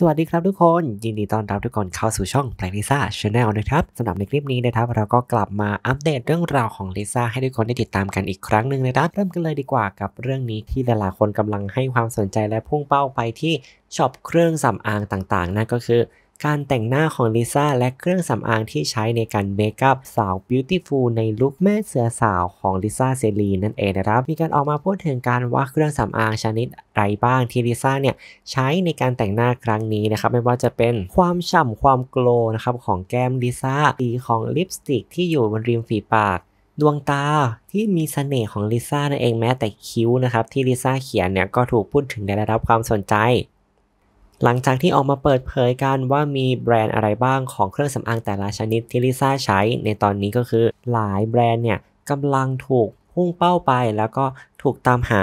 สวัสดีครับทุกคน ยินดีต้อนรับทุกคนเข้าสู่ช่องแปลนิซ่าชาแนลนะครับสำหรับในคลิปนี้นะครับ เราก็กลับมาอัปเดตเรื่องราวของลิซ่าให้ทุกคนได้ติดตามกันอีกครั้งหนึ่งนะครับ เริ่มกันเลยดีกว่ากับเรื่องนี้ที่หลายๆคนกำลังให้ความสนใจและพุ่งเป้าไปที่ช็อปเครื่องสำอางต่างๆ นั่นก็คือการแต่งหน้าของลิซ่าและเครื่องสำอางที่ใช้ในการเมคอัพสาวบิวตี้ฟูลในลุคแม่เสือสาวของลิซ่าเซรีนั่นเองนะครับมีการออกมาพูดถึงการว่าเครื่องสำอางชนิดไรบ้างที่ลิซ่าเนี่ยใช้ในการแต่งหน้าครั้งนี้นะครับไม่ว่าจะเป็นความฉ่ำความโกลนะครับของแก้มลิซ่าสีของลิปสติกที่อยู่บนริมฝีปาก ดวงตาที่มีสเสน่ห์ของลิซ่านั่นเองแม้แต่คิ้วนะครับที่ลิซ่าเขียนเนี่ยก็ถูกพูดถึงและได้รับความสนใจหลังจากที่ออกมาเปิดเผยกันว่ามีแบรนด์อะไรบ้างของเครื่องสำอางแต่ละชนิดที่ลิซ่าใช้ในตอนนี้ก็คือหลายแบรนด์เนี่ยกำลังถูกพุ่งเป้าไปแล้วก็ถูกตามหา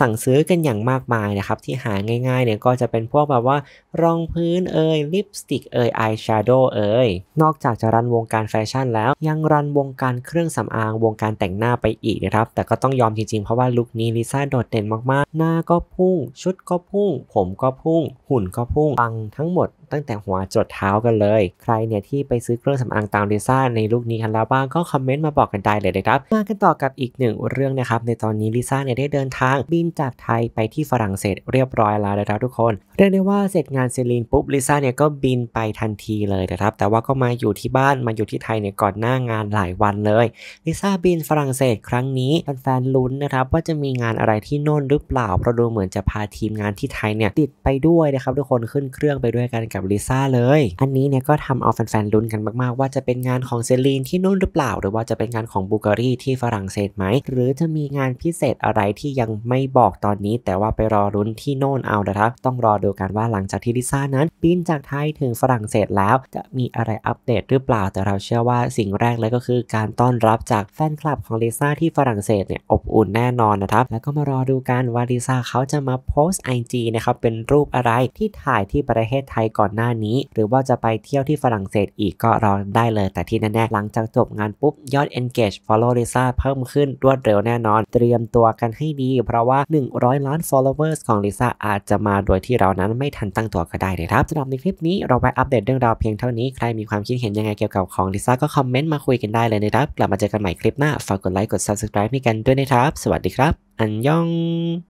สั่งซื้อกันอย่างมากมายนะครับที่หาง่ายๆเนี่ยก็จะเป็นพวกแบบว่า รองพื้นเอ่ยลิปสติกเอ่ยอายแชโดว์เอ่ยนอกจากจะรันวงการแฟชั่นแล้วยังรันวงการเครื่องสำอางวงการแต่งหน้าไปอีกนะครับแต่ก็ต้องยอมจริงๆเพราะว่าลุคนี้ลิซ่าโดดเด่นมาก ๆ หน้าก็พุ่งชุดก็พุ่ง ผมก็พุ่ง หุ่นก็พุ่งฟังทั้งหมดตั้งแต่หัวจดเท้ากันเลย ใครเนี่ยที่ไปซื้อเครื่องสำอางตามลิซ่าในลูกนี้กันแล้วบ้างก็คอมเมนต์มาบอกกันได้เลยนะครับ มากันต่อกับอีกหนึ่งเรื่องนะครับ ในตอนนี้ลิซ่าเนี่ยได้เดินทางบินจากไทยไปที่ฝรั่งเศสเรียบร้อยแล้วนะครับทุกคน เรียกได้ว่าเสร็จงานเซรีนปุ๊บลิซ่าเนี่ยก็บินไปทันทีเลยนะครับ แต่ว่าก็มาอยู่ที่บ้านมาอยู่ที่ไทยเนี่ยก่อนหน้างานหลายวันเลย ลิซ่าบินฝรั่งเศสครั้งนี้แฟนๆลุ้นนะครับว่าจะมีงานอะไรที่โน่นหรือเปล่า เพราะดูเหมือนจะพาทีมงานที่ไทยเนี่ยติดไปด้วยนะครับทุกคนขึ้นเครื่องไปด้วยกันกับับลิซ่าเลยอันนี้เนี่ยก็ทำเอาแฟนๆลุ้นกันมากๆว่าจะเป็นงานของเซลีนที่นู่นหรือเปล่า หรือว่าจะเป็นงานของบูการีที่ฝรั่งเศสไหม หรือจะมีงานพิเศษอะไรที่ยังไม่บอกตอนนี้ แต่ว่าไปรอรุ้นที่โน่นเอานะครับต้องรอดูกันว่าหลังจากที่ลิซ่านั้นบินจากไทยถึงฝรั่งเศสแล้ว จะมีอะไรอัปเดตหรือเปล่า แต่เราเชื่อว่าสิ่งแรกเลยก็คือการต้อนรับจากแฟนคลับของลิซ่าที่ฝรั่งเศสเนี่ยอบอุ่นแน่นอนนะครับ แล้วก็มารอดูกันว่าลิซ่าเขาจะมาโพสต์ไอจีนะครับเป็นรูปอะไรที่ถ่ายที่ประเทศไทยก่อนอนหน้านี้ หรือว่าจะไปเที่ยวที่ฝรั่งเศสอีกก็รอได้เลยแต่ที่แน่ๆหลังจากจบงานปุ๊บ ยอด engage follow Lisa เพิ่มขึ้นรวดเร็วแน่นอนเตรียมตัวกันให้ดี เพราะว่า 100 ล้าน followers ของ Lisa อาจจะมาโดยที่เรานั้นไม่ทันตั้งตัวก็ได้เลยครับสำหรับในคลิปนี้เราไวอัปเดตเรื่องราวเพียงเท่านี้ ใครมีความคิดเห็นยังไงเกี่ยวกับของ Lisa ก็คอมเมนต์มาคุยกันได้เลยนะครับกลับมาเจอกันใหม่คลิปหน้าฝากกดไลค์กด subscribe ให้กันด้วยนะครับ สวัสดีครับ อันยอง